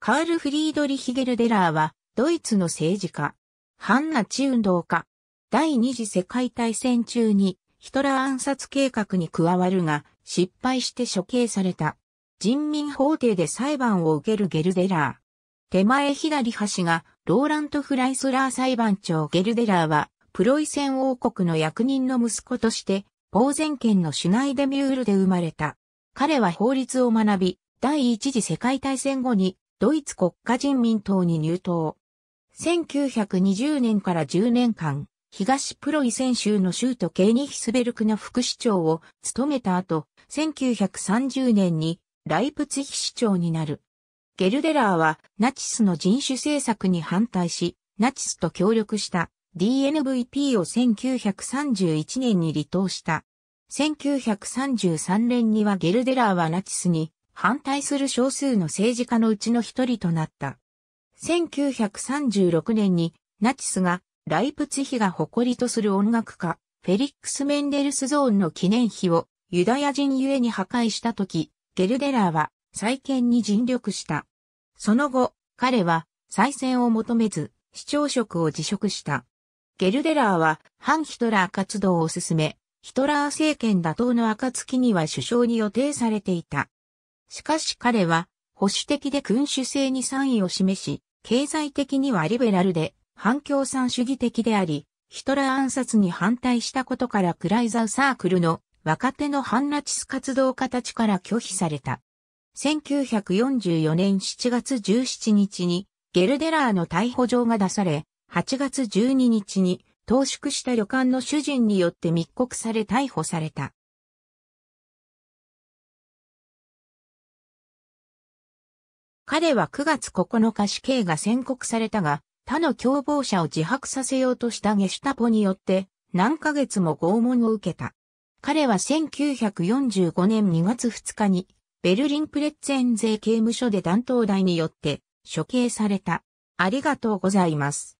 カール・フリードリヒ・ゲルデラーは、ドイツの政治家、反ナチ運動家、第二次世界大戦中にヒトラー暗殺計画に加わるが、失敗して処刑された。人民法廷で裁判を受けるゲルデラー。手前左端が、ローラント・フライスラー裁判長ゲルデラーは、プロイセン王国の役人の息子として、ポーゼン県のシュナイデミュールで生まれた。彼は法律を学び、第一次世界大戦後にドイツ国家人民党に入党。1920年から10年間、東プロイセン州の州都ケーニヒスベルクの副市長を務めた後、1930年にライプツヒ市長になる。ゲルデラーはナチスの人種政策に反対し、ナチスと協力した DNVP を1931年に離党した。1933年にはゲルデラーはナチスに反対する少数の政治家のうちの一人となった。1936年にナチスがライプツヒが誇りとする音楽家、フェリックス・メンデルスゾーンの記念碑をユダヤ人ゆえに破壊した時、ゲルデラーは再建に尽力した。その後、彼は再選を求めず、市長職を辞職した。ゲルデラーは反ヒトラー活動を進め、ヒトラー政権打倒の暁には首相に予定されていた。しかし彼は、保守的で君主制に賛意を示し、経済的にはリベラルで、反共産主義的であり、ヒトラー暗殺に反対したことからクライザーサークルの若手の反ナチス活動家たちから拒否された。1944年7月17日にゲルデラーの逮捕状が出され、8月12日に投縮した旅館の主人によって密告され逮捕された。彼は9月9日死刑が宣告されたが、他の共謀者を自白させようとしたゲシュタポによって、何ヶ月も拷問を受けた。彼は1945年2月2日に、ベルリンプレッツェン税刑務所で担当台によって処刑された。ありがとうございます。